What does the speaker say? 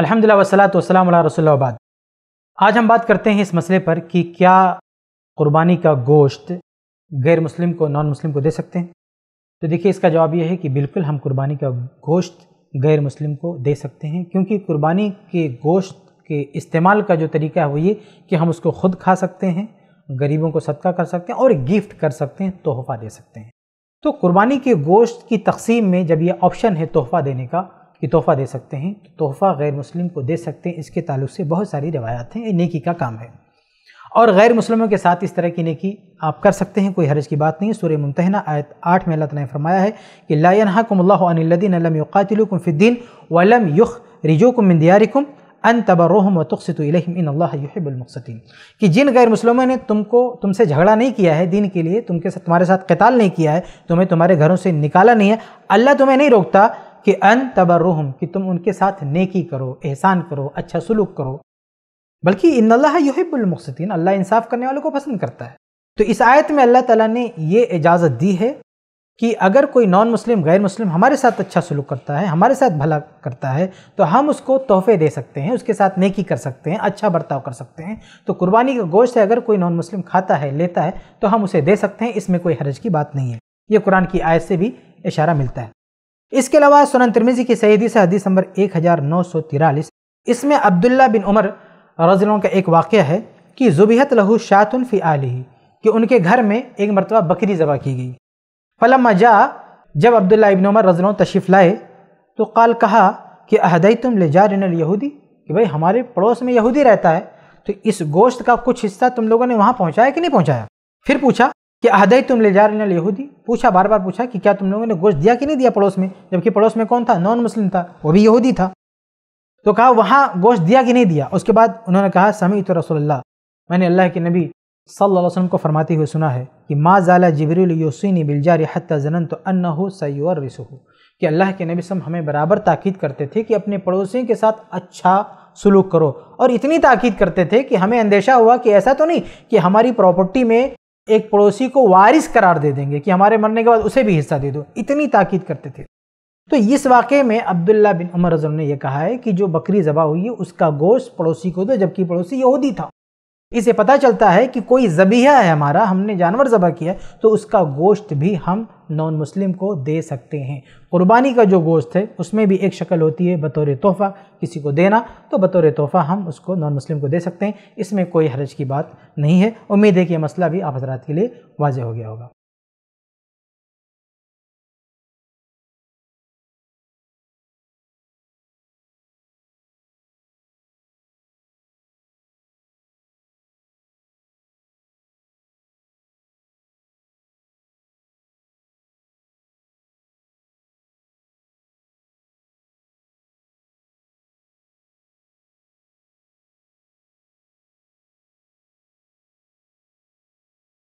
अल्हम्दुलिल्लाह वसलात वसलाम रसोल्लाबाद आज हम बात करते हैं इस मसले पर कि क्या कुर्बानी का गोश्त गैर मुस्लिम को नॉन मुस्लिम को दे सकते हैं तो देखिए इसका जवाब यह है कि बिल्कुल हम कुर्बानी का गोश्त गैर मुस्लिम को दे सकते हैं क्योंकि कुर्बानी के गोश्त के इस्तेमाल का जो तरीका है वो ये कि हम उसको खुद खा सकते हैं गरीबों को सदका कर सकते हैं और गिफ्ट कर सकते हैं तोहफ़ा दे सकते हैं तो कुर्बानी के गोश्त की तकसीम में जब ये ऑप्शन है तोहफ़ा देने का कि तोहफ़ा दे सकते हैं तो तोहफ़ा गैर मुस्लिम को दे सकते हैं इसके ताल्लुक से बहुत सारी रवायात हैं ये नेकी का काम है और गैर मुसलमों के साथ इस तरह की नेकी आप कर सकते हैं कोई हरज की बात नहीं सूर्य मुमतना आयत आठ में अल्लाह ने फरमाया है कि लायनकुमल्लादीन युकातिलकुम फ़िद्दीन वलम युख रिजोकुम दियारिकुम अन तबरहम व तुखसतम इन कि जिन गैर मुसलमों ने तुमको तुमसे झगड़ा नहीं किया है दिन के लिए तुमके तुम्हारे साथ कताल नहीं किया है तुम्हें तुम्हारे घरों से निकाला नहीं है अल्लाह तुम्हें नहीं रोकता कि अन तबर्रहम कि तुम उनके साथ नेकी करो एहसान करो अच्छा सलूक करो बल्कि इन युहिबुलमसिन अल्लाह इंसाफ करने वालों को पसंद करता है तो इस आयत में अल्लाह ताला ने ये इजाज़त दी है कि अगर कोई नॉन मुस्लिम गैर मुस्लिम हमारे साथ अच्छा सलूक करता है हमारे साथ भला करता है तो हम उसको तोहफे दे सकते हैं उसके साथ नेकी कर सकते हैं अच्छा बर्ताव कर सकते हैं तो कुर्बानी का गोश्त अगर कोई नॉन मुस्लिम खाता है लेता है तो हम उसे दे सकते हैं इसमें कोई हरज की बात नहीं है ये कुरान की आयत से भी इशारा मिलता है इसके अलावा सुनन तिरमिजी की सहीदी से हदीस नंबर एक हज़ार नौ सौ तिरालीस इसमें अब्दुल्ला बिन उमर रजलों का एक वाक़ है कि जुबीहत लहू शातुन फ़ी आलि कि उनके घर में एक मरतबा बकरी ज़बा की गई फलम जा जब अब्दुल्ला इबन उमर रजलों तशीफ़ लाए तो काल कहा कि अहदई तुम ले जा यहूदी कि भाई हमारे पड़ोस में यहूदी रहता है तो इस गोश्त का कुछ हिस्सा तुम लोगों ने वहाँ पहुँचाया कि नहीं पहुँचाया फिर पूछा कि अहदय तुम ले जा रहे यहूदी पूछा बार बार पूछा कि क्या तुम लोगों ने गोश्त दिया कि नहीं दिया पड़ोस में जबकि पड़ोस में कौन था नॉन मुस्लिम था वो भी यहूदी था तो कहा वहाँ गोश्त दिया कि नहीं दिया उसके बाद उन्होंने कहा समी तो रसोल्ला मैंने अल्लाह के नबी सल्लल्लाहु अलैहि वसल्लम को फरमाते हुए सुना है कि माँ ज़ाला जबरील योसिनी बिलजारी हत्या जनन तो अन्ना हो और रिस हो कि अल्लाह के नबी सम हमें बराबर ताकीद करते थे कि अपने पड़ोसियों के साथ अच्छा सलूक करो और इतनी ताकीद करते थे कि हमें अंदेशा हुआ कि ऐसा तो नहीं कि हमारी प्रॉपर्टी में एक पड़ोसी को वारिस करार दे देंगे कि हमारे मरने के बाद उसे भी हिस्सा दे दो इतनी ताकीद करते थे तो इस वाक़े में अब्दुल्ला बिन उमर अजम ने यह कहा है कि जो बकरी ज़बा हुई है उसका गोश्त पड़ोसी को दो जबकि पड़ोसी यहूदी था इसे पता चलता है कि कोई जबीहा है हमारा हमने जानवर ज़बह किया तो उसका गोश्त भी हम नॉन मुस्लिम को दे सकते हैं कुर्बानी का जो गोश्त है उसमें भी एक शक्ल होती है बतौर तोहफ़ा किसी को देना तो बतौर तोहफ़ा हम उसको नॉन मुस्लिम को दे सकते हैं इसमें कोई हरज की बात नहीं है उम्मीद है कि यह मसला भी आप हजरात के लिए वाजह हो गया होगा